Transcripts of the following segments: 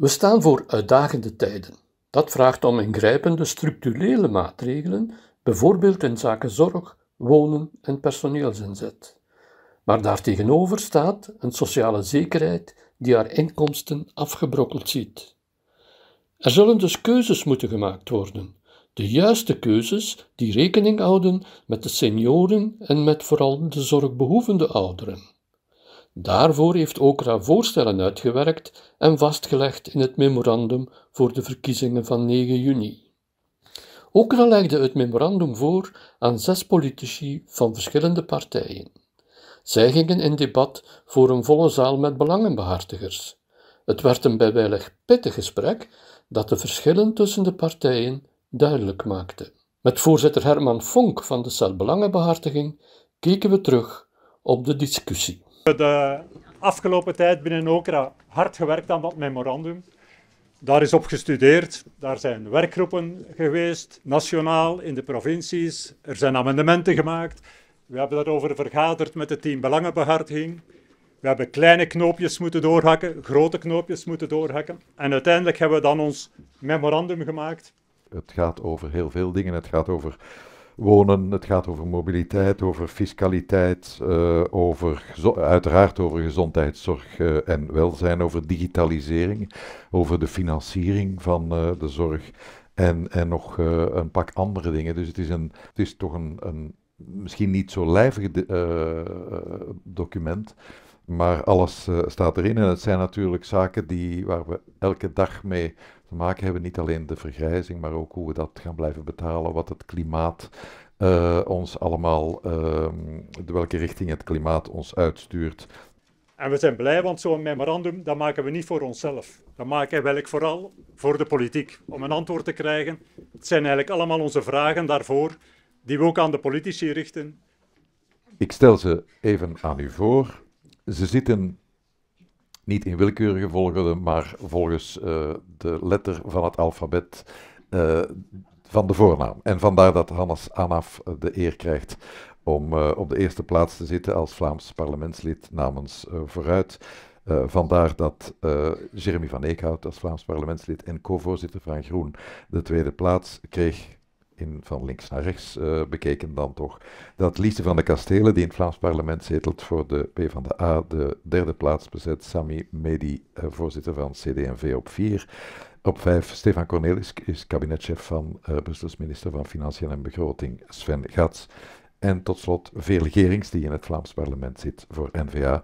We staan voor uitdagende tijden. Dat vraagt om ingrijpende structurele maatregelen, bijvoorbeeld in zaken zorg, wonen en personeelsinzet. Maar daartegenover staat een sociale zekerheid die haar inkomsten afgebrokkeld ziet. Er zullen dus keuzes moeten gemaakt worden, de juiste keuzes die rekening houden met de senioren en met vooral de zorgbehoevende ouderen. Daarvoor heeft OCRA voorstellen uitgewerkt en vastgelegd in het memorandum voor de verkiezingen van 9 juni. OCRA legde het memorandum voor aan zes politici van verschillende partijen. Zij gingen in debat voor een volle zaal met belangenbehartigers. Het werd een bijweilig pittig gesprek dat de verschillen tussen de partijen duidelijk maakte. Met voorzitter Herman Vonk van de Cel Belangenbehartiging keken we terug op de discussie. De eh, afgelopen tijd binnen OKRA hard gewerkt aan dat memorandum. Daar is op gestudeerd, daar zijn werkgroepen geweest, nationaal, in de provincies. Er zijn amendementen gemaakt. We hebben daarover vergaderd met het team Belangenbehartiging. We hebben kleine knoopjes moeten doorhakken, grote knoopjes moeten doorhakken. En uiteindelijk hebben we dan ons memorandum gemaakt. Het gaat over heel veel dingen. Het gaat over wonen. Het gaat over mobiliteit, over fiscaliteit, eh, over uiteraard over gezondheidszorg eh, en welzijn, over digitalisering, over de financiering van eh, de zorg en, en nog een pak andere dingen. Dus het is, een, het is toch een, een misschien niet zo lijvig document maar alles eh, staat erin. En het zijn natuurlijk zaken die, waar we elke dag mee te maken hebben. Niet alleen de vergrijzing, maar ook hoe we dat gaan blijven betalen. Wat het klimaat eh, ons allemaal, ehm, de welke richting het klimaat ons uitstuurt. En we zijn blij, want zo'n memorandum, dat maken we niet voor onszelf. Dat maken we eigenlijk vooral voor de politiek, om een antwoord te krijgen. Het zijn eigenlijk allemaal onze vragen daarvoor, die we ook aan de politici richten. Ik stel ze even aan u voor. Ze zitten niet in willekeurige volgorde, maar volgens eh, de letter van het alfabet eh, van de voornaam. En vandaar dat Hannes Anaf de eer krijgt om eh, op de eerste plaats te zitten als Vlaams parlementslid namens Vooruit. vandaar dat Jeremy van Eekhout als Vlaams parlementslid en co-voorzitter van Groen de tweede plaats kreeg in, van links naar rechts uh, bekeken dan toch, dat Liesje van de Kastelen, die in het Vlaams parlement zetelt voor de PvdA, de derde plaats bezet, Sami Medi, eh, voorzitter van CD&V op vier. Op vijf, Stefan Cornelis is kabinetchef van uh, Brussels minister van Financiën en Begroting, Sven Gats. En tot slot Veel Gerings, die in het Vlaams parlement zit voor NVA.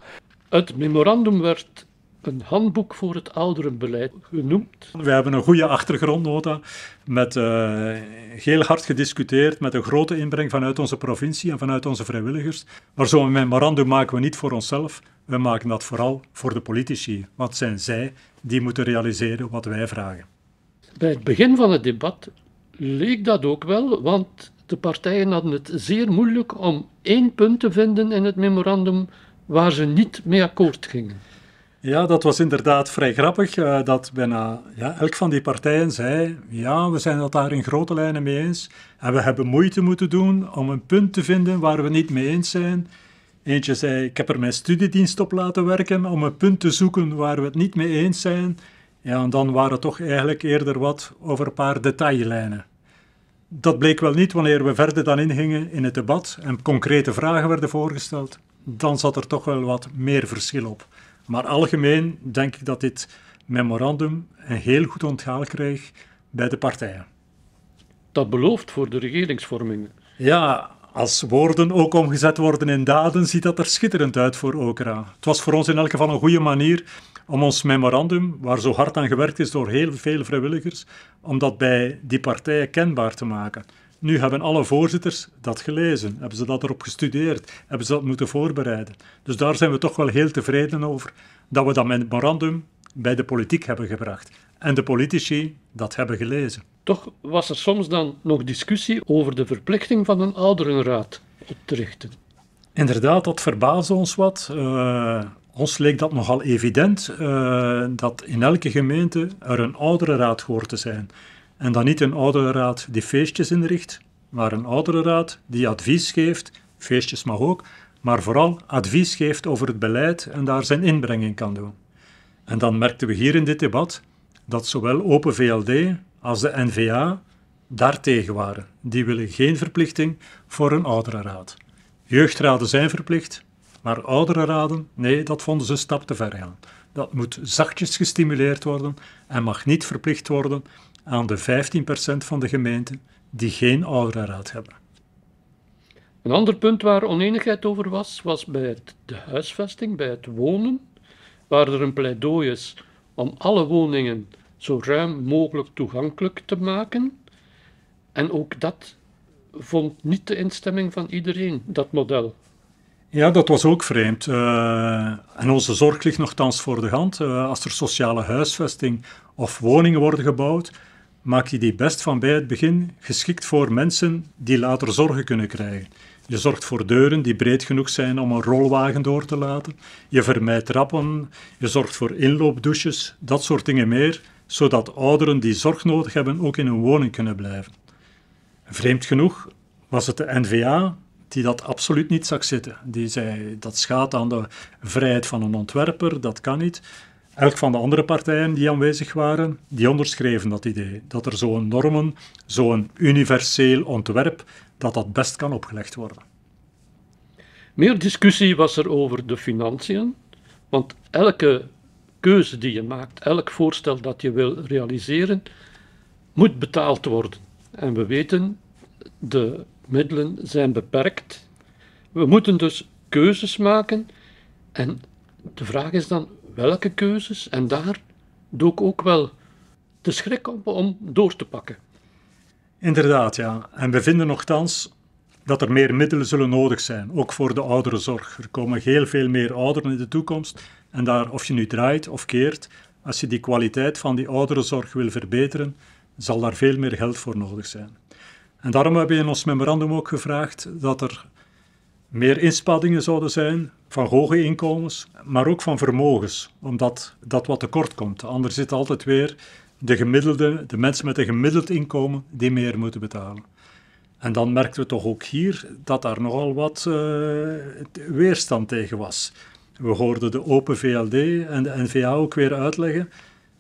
Het memorandum werd een handboek voor het ouderenbeleid genoemd. We hebben een goede achtergrondnota met heel eh, hard gediscuteerd, met een grote inbreng vanuit onze provincie en vanuit onze vrijwilligers. Maar zo'n memorandum maken we niet voor onszelf, we maken dat vooral voor de politici. Want zijn zij die moeten realiseren wat wij vragen. Bij het begin van het debat leek dat ook wel, want de partijen hadden het zeer moeilijk om één punt te vinden in het memorandum waar ze niet mee akkoord gingen. Ja, dat was inderdaad vrij grappig. Eh, dat bijna ja, elk van die partijen zei: ja, we zijn het daar in grote lijnen mee eens. En we hebben moeite moeten doen om een punt te vinden waar we niet mee eens zijn. Eentje zei: ik heb er mijn studiedienst op laten werken om een punt te zoeken waar we het niet mee eens zijn. Ja, en dan waren het toch eigenlijk eerder wat over een paar detaillijnen. Dat bleek wel niet wanneer we verder dan ingingen in het debat en concrete vragen werden voorgesteld. Dan zat er toch wel wat meer verschil op. Maar algemeen denk ik dat dit memorandum een heel goed onthaal kreeg bij de partijen. Dat belooft voor de regeringsvorming. Ja, als woorden ook omgezet worden in daden, ziet dat er schitterend uit voor Okra. Het was voor ons in elk geval een goede manier om ons memorandum, waar zo hard aan gewerkt is door heel veel vrijwilligers, om dat bij die partijen kenbaar te maken. Nu hebben alle voorzitters dat gelezen, hebben ze dat erop gestudeerd, hebben ze dat moeten voorbereiden. Dus daar zijn we toch wel heel tevreden over dat we dat memorandum bij de politiek hebben gebracht en de politici dat hebben gelezen. Toch was er soms dan nog discussie over de verplichting van een ouderenraad op te richten. Inderdaad, dat verbaasde ons wat. Eh, ons leek dat nogal evident eh, dat in elke gemeente er een ouderenraad hoort te zijn. En dan niet een raad die feestjes inricht, maar een raad die advies geeft, feestjes mag ook, maar vooral advies geeft over het beleid en daar zijn inbreng in kan doen. En dan merkten we hier in dit debat dat zowel Open VLD als de NVA daartegen waren. Die willen geen verplichting voor een raad. Jeugdraden zijn verplicht, maar raden, nee, dat vonden ze een stap te ver gaan. Dat moet zachtjes gestimuleerd worden en mag niet verplicht worden aan de 15% van de gemeenten die geen ouderenraad hebben. Een ander punt waar oneenigheid over was, was bij de huisvesting, bij het wonen, waar er een pleidooi is om alle woningen zo ruim mogelijk toegankelijk te maken. En ook dat vond niet de instemming van iedereen, dat model. Ja, dat was ook vreemd. Eh, en onze zorg ligt nogthans voor de hand. Eh, als er sociale huisvesting of woningen worden gebouwd, maak je die best van bij het begin geschikt voor mensen die later zorgen kunnen krijgen. Je zorgt voor deuren die breed genoeg zijn om een rolwagen door te laten. Je vermijdt trappen. Je zorgt voor inloopdouches, dat soort dingen meer, zodat ouderen die zorg nodig hebben ook in hun woning kunnen blijven. Vreemd genoeg was het de NVA die dat absoluut niet zag zitten. Die zei dat schaadt aan de vrijheid van een ontwerper, dat kan niet. Elk van de andere partijen die aanwezig waren, die onderschreven dat idee. Dat er zo'n normen, zo'n universeel ontwerp, dat dat best kan opgelegd worden. Meer discussie was er over de financiën. Want elke keuze die je maakt, elk voorstel dat je wil realiseren, moet betaald worden. En we weten, de middelen zijn beperkt. We moeten dus keuzes maken. En de vraag is dan, welke keuzes. En daar doe ik ook wel de schrik om, om door te pakken. Inderdaad, ja. En we vinden nogthans dat er meer middelen zullen nodig zijn, ook voor de ouderenzorg. Er komen heel veel meer ouderen in de toekomst. En daar, of je nu draait of keert, als je die kwaliteit van die ouderenzorg wil verbeteren, zal daar veel meer geld voor nodig zijn. En daarom hebben we in ons memorandum ook gevraagd dat er meer inspanningen zouden zijn van hoge inkomens, maar ook van vermogens, omdat dat wat tekort komt. Anders zit altijd weer de gemiddelde, de mensen met een gemiddeld inkomen, die meer moeten betalen. En dan merkten we toch ook hier dat daar nogal wat eh, weerstand tegen was. We hoorden de Open VLD en de NVA ook weer uitleggen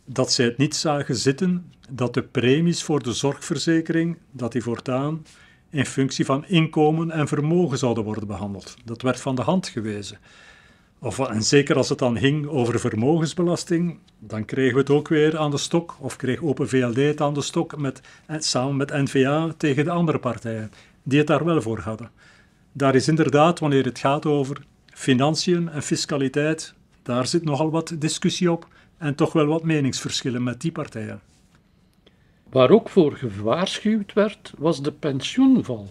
dat zij het niet zagen zitten dat de premies voor de zorgverzekering, dat die voortaan in functie van inkomen en vermogen zouden worden behandeld. Dat werd van de hand gewezen. Of, en zeker als het dan hing over vermogensbelasting, dan kregen we het ook weer aan de stok, of kreeg Open VLD het aan de stok met, samen met NVA tegen de andere partijen, die het daar wel voor hadden. Daar is inderdaad, wanneer het gaat over financiën en fiscaliteit, daar zit nogal wat discussie op en toch wel wat meningsverschillen met die partijen. Waar ook voor gewaarschuwd werd, was de pensioenval.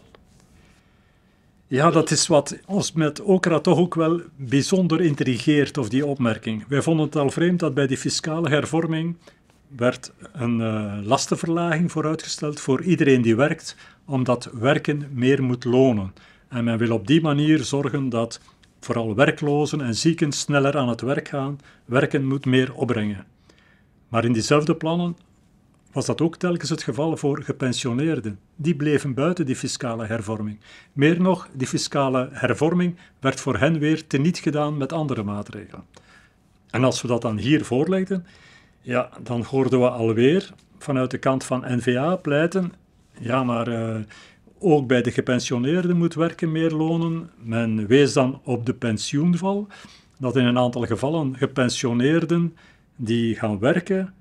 Ja, dat is wat ons met Okra toch ook wel bijzonder intrigeert, of die opmerking. Wij vonden het al vreemd dat bij die fiscale hervorming werd een eh, lastenverlaging vooruitgesteld voor iedereen die werkt, omdat werken meer moet lonen. En men wil op die manier zorgen dat vooral werklozen en zieken sneller aan het werk gaan, werken moet meer opbrengen. Maar in diezelfde plannen was dat ook telkens het geval voor gepensioneerden. Die bleven buiten die fiscale hervorming. Meer nog, die fiscale hervorming werd voor hen weer teniet gedaan met andere maatregelen. En als we dat dan hier voorlegden, ja, dan hoorden we alweer vanuit de kant van NVA pleiten: ja, maar eh, ook bij de gepensioneerden moet werken meer lonen. Men wees dan op de pensioenval, dat in een aantal gevallen gepensioneerden die gaan werken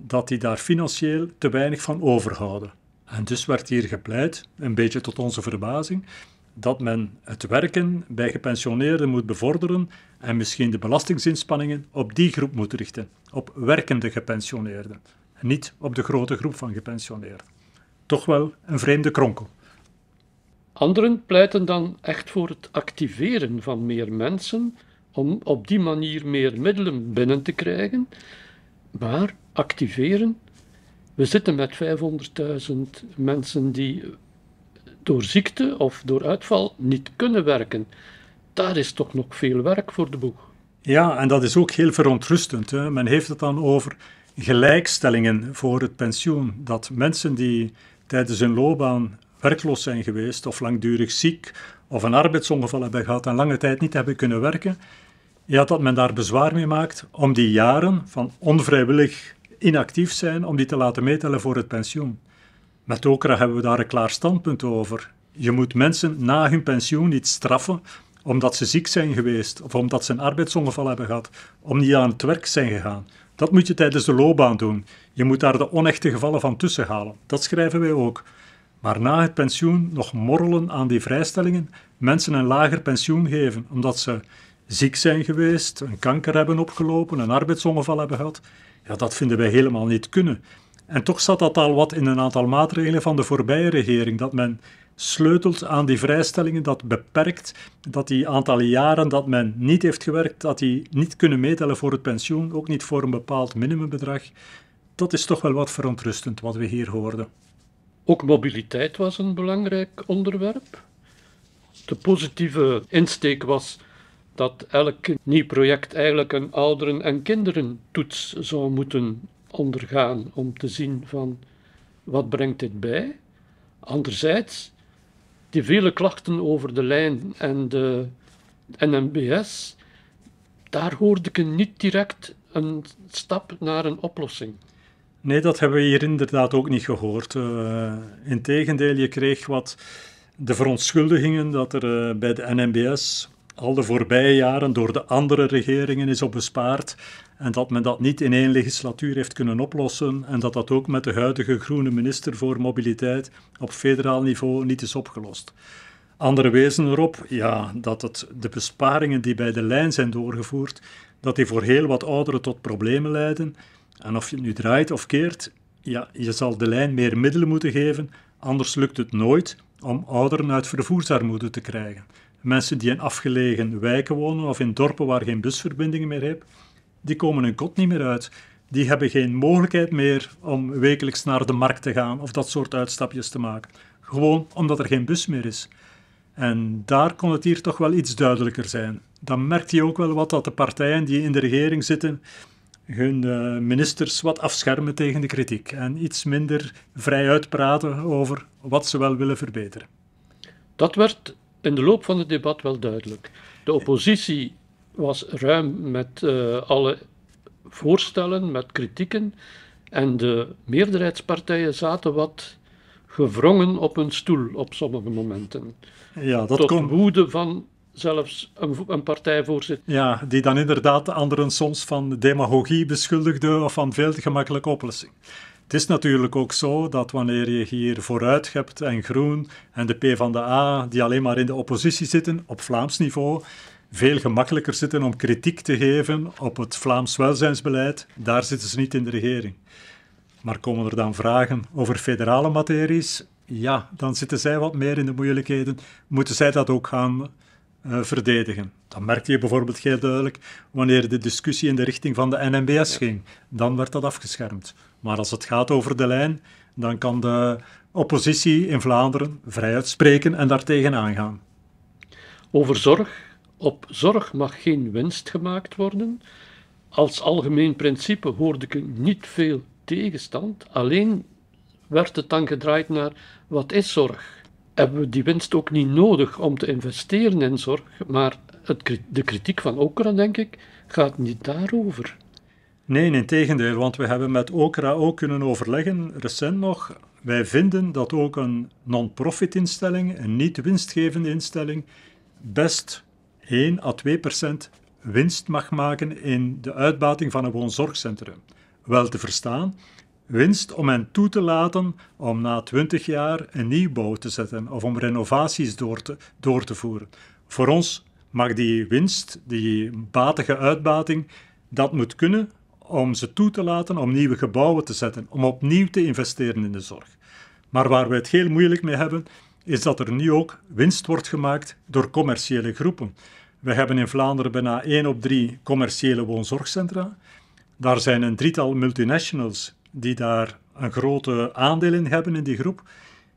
dat die daar financieel te weinig van overhouden. En dus werd hier gepleit, een beetje tot onze verbazing, dat men het werken bij gepensioneerden moet bevorderen en misschien de belastingsinspanningen op die groep moet richten, op werkende gepensioneerden, niet op de grote groep van gepensioneerden. Toch wel een vreemde kronkel. Anderen pleiten dan echt voor het activeren van meer mensen om op die manier meer middelen binnen te krijgen maar activeren. We zitten met 500.000 mensen die door ziekte of door uitval niet kunnen werken. Daar is toch nog veel werk voor de boeg. Ja, en dat is ook heel verontrustend. Hè? Men heeft het dan over gelijkstellingen voor het pensioen. Dat mensen die tijdens hun loopbaan werkloos zijn geweest of langdurig ziek of een arbeidsongeval hebben gehad en lange tijd niet hebben kunnen werken, ja, dat men daar bezwaar mee maakt om die jaren van onvrijwillig inactief zijn, om die te laten meetellen voor het pensioen. Met Okra hebben we daar een klaar standpunt over. Je moet mensen na hun pensioen niet straffen omdat ze ziek zijn geweest of omdat ze een arbeidsongeval hebben gehad, om niet aan het werk zijn gegaan. Dat moet je tijdens de loopbaan doen. Je moet daar de onechte gevallen van tussen halen. Dat schrijven wij ook. Maar na het pensioen nog morrelen aan die vrijstellingen, mensen een lager pensioen geven omdat ze ziek zijn geweest, een kanker hebben opgelopen, een arbeidsongeval hebben gehad. Ja, dat vinden wij helemaal niet kunnen. En toch zat dat al wat in een aantal maatregelen van de voorbije regering, dat men sleutelt aan die vrijstellingen, dat beperkt dat die aantal jaren dat men niet heeft gewerkt, dat die niet kunnen meetellen voor het pensioen, ook niet voor een bepaald minimumbedrag. Dat is toch wel wat verontrustend wat we hier hoorden. Ook mobiliteit was een belangrijk onderwerp. De positieve insteek was dat elk nieuw project eigenlijk een ouderen- en kinderentoets zou moeten ondergaan om te zien van wat brengt dit bij. Anderzijds, die vele klachten over de lijn en de NMBS, daar hoorde ik niet direct een stap naar een oplossing. Nee, dat hebben we hier inderdaad ook niet gehoord. Uh, Integendeel, je kreeg wat de verontschuldigingen dat er eh, bij de NMBS al de voorbije jaren door de andere regeringen is op bespaard. En dat men dat niet in één legislatuur heeft kunnen oplossen. En dat dat ook met de huidige groene minister voor mobiliteit op federaal niveau niet is opgelost. Andere wezen erop, ja, dat het, de besparingen die bij de lijn zijn doorgevoerd, dat die voor heel wat ouderen tot problemen leiden. En of je het nu draait of keert, ja, je zal de lijn meer middelen moeten geven, anders lukt het nooit om ouderen uit vervoersarmoede te krijgen. Mensen die in afgelegen wijken wonen of in dorpen waar geen busverbindingen meer hebben, die komen hun kot niet meer uit. Die hebben geen mogelijkheid meer om wekelijks naar de markt te gaan of dat soort uitstapjes te maken. Gewoon omdat er geen bus meer is. En daar kon het hier toch wel iets duidelijker zijn. Dan merkt hij ook wel wat dat de partijen die in de regering zitten hun eh, ministers wat afschermen tegen de kritiek en iets minder vrij uitpraten over wat ze wel willen verbeteren. Dat werd in de loop van het debat wel duidelijk. De oppositie was ruim met eh, alle voorstellen, met kritieken. En de meerderheidspartijen zaten wat gewrongen op hun stoel op sommige momenten. Ja, dat Tot kon... woede van zelfs een, partijvoorzitter. Ja, die dan inderdaad anderen soms van demagogie beschuldigde of van veel te gemakkelijke oplossing. Het is natuurlijk ook zo dat wanneer je hier vooruit hebt en groen en de P van de A, die alleen maar in de oppositie zitten op Vlaams niveau, veel gemakkelijker zitten om kritiek te geven op het Vlaams welzijnsbeleid. Daar zitten ze niet in de regering. Maar komen er dan vragen over federale materies? Ja, dan zitten zij wat meer in de moeilijkheden. Moeten zij dat ook gaan eh, verdedigen. Dat merkte je bijvoorbeeld heel duidelijk wanneer de discussie in de richting van de NMBS ging. Dan werd dat afgeschermd. Maar als het gaat over de lijn, dan kan de oppositie in Vlaanderen vrij uitspreken en daartegen aangaan. Over zorg. Op zorg mag geen winst gemaakt worden. Als algemeen principe hoorde ik niet veel tegenstand. Alleen werd het dan gedraaid naar wat is zorg? hebben we die winst ook niet nodig om te investeren in zorg. Maar het, de kritiek van Okra, denk ik, gaat niet daarover. Nee, in tegendeel, want we hebben met Okra ook kunnen overleggen, recent nog. Wij vinden dat ook een non-profit instelling, een niet winstgevende instelling, best 1 à 2 procent winst mag maken in de uitbating van een woonzorgcentrum. Wel te verstaan Winst om hen toe te laten om na twintig jaar een nieuw bouw te zetten of om renovaties door te, door te voeren. Voor ons mag die winst, die batige uitbating, dat moet kunnen om ze toe te laten om nieuwe gebouwen te zetten, om opnieuw te investeren in de zorg. Maar waar we het heel moeilijk mee hebben, is dat er nu ook winst wordt gemaakt door commerciële groepen. We hebben in Vlaanderen bijna 1 op 3 commerciële woonzorgcentra. Daar zijn een drietal multinationals die daar een grote aandeel in hebben in die groep.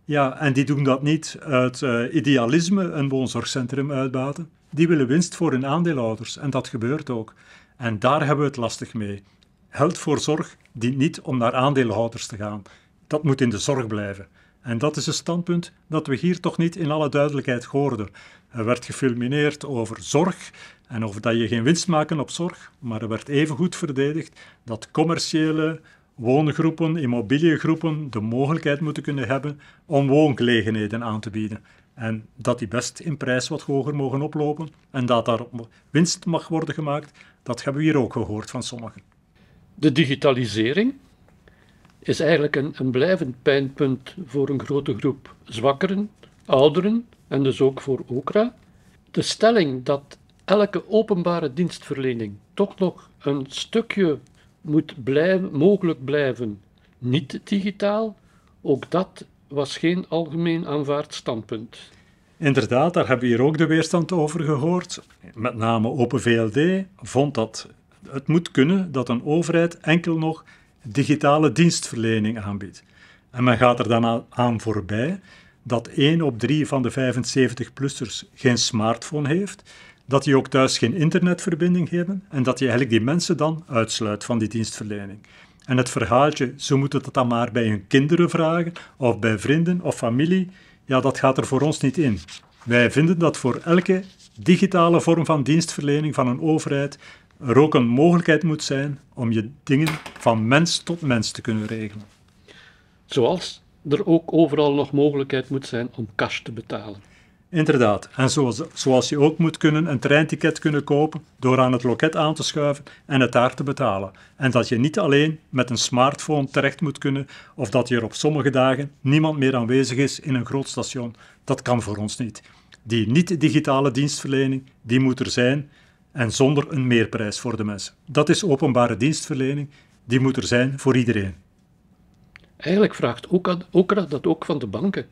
Ja, en die doen dat niet uit eh, idealisme een woonzorgcentrum uitbaten. Die willen winst voor hun aandeelhouders en dat gebeurt ook. En daar hebben we het lastig mee. Held voor zorg dient niet om naar aandeelhouders te gaan. Dat moet in de zorg blijven. En dat is een standpunt dat we hier toch niet in alle duidelijkheid hoorden. Er werd gefilmineerd over zorg en over dat je geen winst maken op zorg, maar er werd evengoed verdedigd dat commerciële woongroepen, immobiliegroepen de mogelijkheid moeten kunnen hebben om woongelegenheden aan te bieden. En dat die best in prijs wat hoger mogen oplopen en dat daar winst mag worden gemaakt, dat hebben we hier ook gehoord van sommigen. De digitalisering is eigenlijk een, een blijvend pijnpunt voor een grote groep zwakkeren, ouderen en dus ook voor OKRA. De stelling dat elke openbare dienstverlening toch nog een stukje moet blijven, mogelijk blijven niet digitaal, ook dat was geen algemeen aanvaard standpunt. Inderdaad, daar hebben we hier ook de weerstand over gehoord. Met name Open VLD vond dat het moet kunnen dat een overheid enkel nog digitale dienstverlening aanbiedt. En men gaat er dan aan voorbij dat 1 op 3 van de 75-plussers geen smartphone heeft dat die ook thuis geen internetverbinding hebben en dat je eigenlijk die mensen dan uitsluit van die dienstverlening. En het verhaaltje, ze moeten dat dan maar bij hun kinderen vragen of bij vrienden of familie, ja, dat gaat er voor ons niet in. Wij vinden dat voor elke digitale vorm van dienstverlening van een overheid er ook een mogelijkheid moet zijn om je dingen van mens tot mens te kunnen regelen. Zoals er ook overal nog mogelijkheid moet zijn om cash te betalen. Inderdaad, en zoals, zoals je ook moet kunnen een treinticket kunnen kopen door aan het loket aan te schuiven en het daar te betalen. En dat je niet alleen met een smartphone terecht moet kunnen of dat er op sommige dagen niemand meer aanwezig is in een groot station. Dat kan voor ons niet. Die niet-digitale dienstverlening, die moet er zijn en zonder een meerprijs voor de mensen. Dat is openbare dienstverlening, die moet er zijn voor iedereen. Eigenlijk vraagt Okra dat ook van de banken.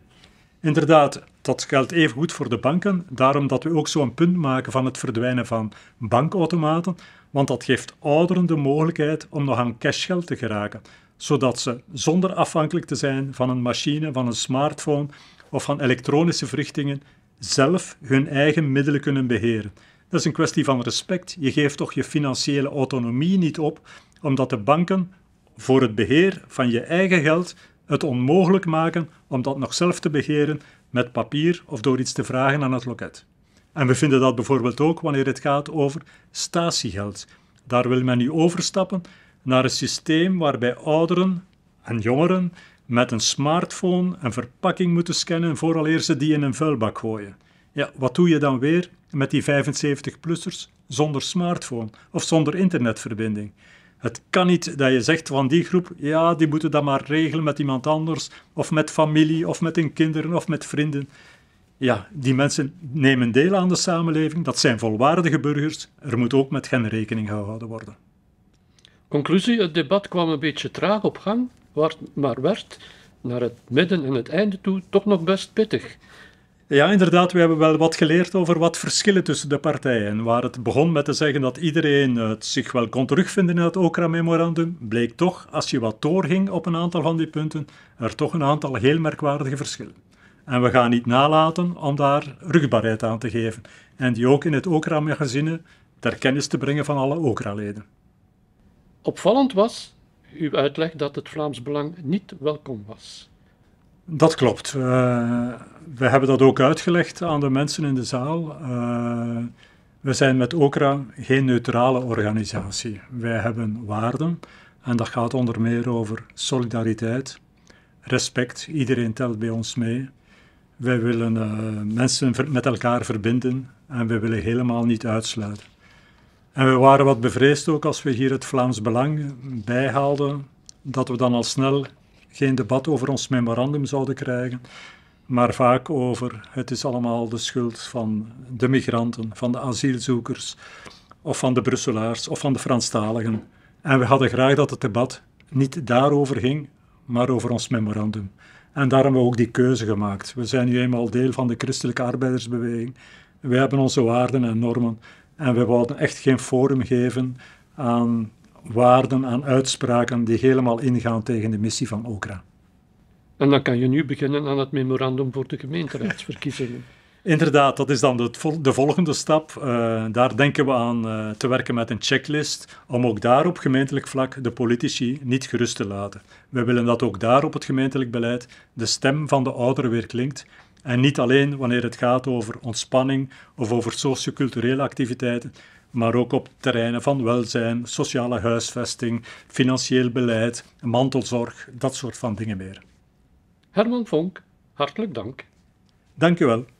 Inderdaad, dat geldt even goed voor de banken. Daarom dat we ook zo'n punt maken van het verdwijnen van bankautomaten. Want dat geeft ouderen de mogelijkheid om nog aan cashgeld te geraken. Zodat ze zonder afhankelijk te zijn van een machine, van een smartphone of van elektronische verrichtingen zelf hun eigen middelen kunnen beheren. Dat is een kwestie van respect. Je geeft toch je financiële autonomie niet op, omdat de banken voor het beheer van je eigen geld het onmogelijk maken om dat nog zelf te begeren met papier of door iets te vragen aan het loket. En we vinden dat bijvoorbeeld ook wanneer het gaat over statiegeld. Daar wil men nu overstappen naar een systeem waarbij ouderen en jongeren met een smartphone een verpakking moeten scannen vooraleer ze die in een vuilbak gooien. Ja, wat doe je dan weer met die 75-plussers zonder smartphone of zonder internetverbinding? Het kan niet dat je zegt van die groep, ja, die moeten dat maar regelen met iemand anders, of met familie, of met hun kinderen, of met vrienden. Ja, die mensen nemen deel aan de samenleving, dat zijn volwaardige burgers, er moet ook met hen rekening gehouden worden. Conclusie, het debat kwam een beetje traag op gang, maar werd naar het midden en het einde toe toch nog best pittig. Ja, inderdaad. We hebben wel wat geleerd over wat verschillen tussen de partijen. Waar het begon met te zeggen dat iedereen het zich wel kon terugvinden in het Okra-memorandum, bleek toch, als je wat doorging op een aantal van die punten, er toch een aantal heel merkwaardige verschillen. En we gaan niet nalaten om daar rugbaarheid aan te geven en die ook in het Okra-magazine ter kennis te brengen van alle ocra leden Opvallend was uw uitleg dat het Vlaams Belang niet welkom was. Dat klopt. Eh, we hebben dat ook uitgelegd aan de mensen in de zaal. Eh, we zijn met Okra geen neutrale organisatie. Wij hebben waarden en dat gaat onder meer over solidariteit, respect, iedereen telt bij ons mee. Wij willen eh, mensen met elkaar verbinden en we willen helemaal niet uitsluiten. En we waren wat bevreesd ook als we hier het Vlaams Belang bijhaalden, dat we dan al snel geen debat over ons memorandum zouden krijgen, maar vaak over het is allemaal de schuld van de migranten, van de asielzoekers of van de Brusselaars of van de Franstaligen. En we hadden graag dat het debat niet daarover ging, maar over ons memorandum. En daarom hebben we ook die keuze gemaakt. We zijn nu eenmaal deel van de christelijke arbeidersbeweging. We hebben onze waarden en normen. En we wilden echt geen forum geven aan waarden aan uitspraken die helemaal ingaan tegen de missie van OKRA. En dan kan je nu beginnen aan het memorandum voor de gemeenteraadsverkiezingen. Inderdaad, dat is dan de, de volgende stap. Eh, daar denken we aan eh, te werken met een checklist om ook daar op gemeentelijk vlak de politici niet gerust te laten. We willen dat ook daar op het gemeentelijk beleid de stem van de ouderen weer klinkt. En niet alleen wanneer het gaat over ontspanning of over socioculturele activiteiten, maar ook op terreinen van welzijn, sociale huisvesting, financieel beleid, mantelzorg, dat soort van dingen meer. Herman Vonk, hartelijk dank. Dank u wel.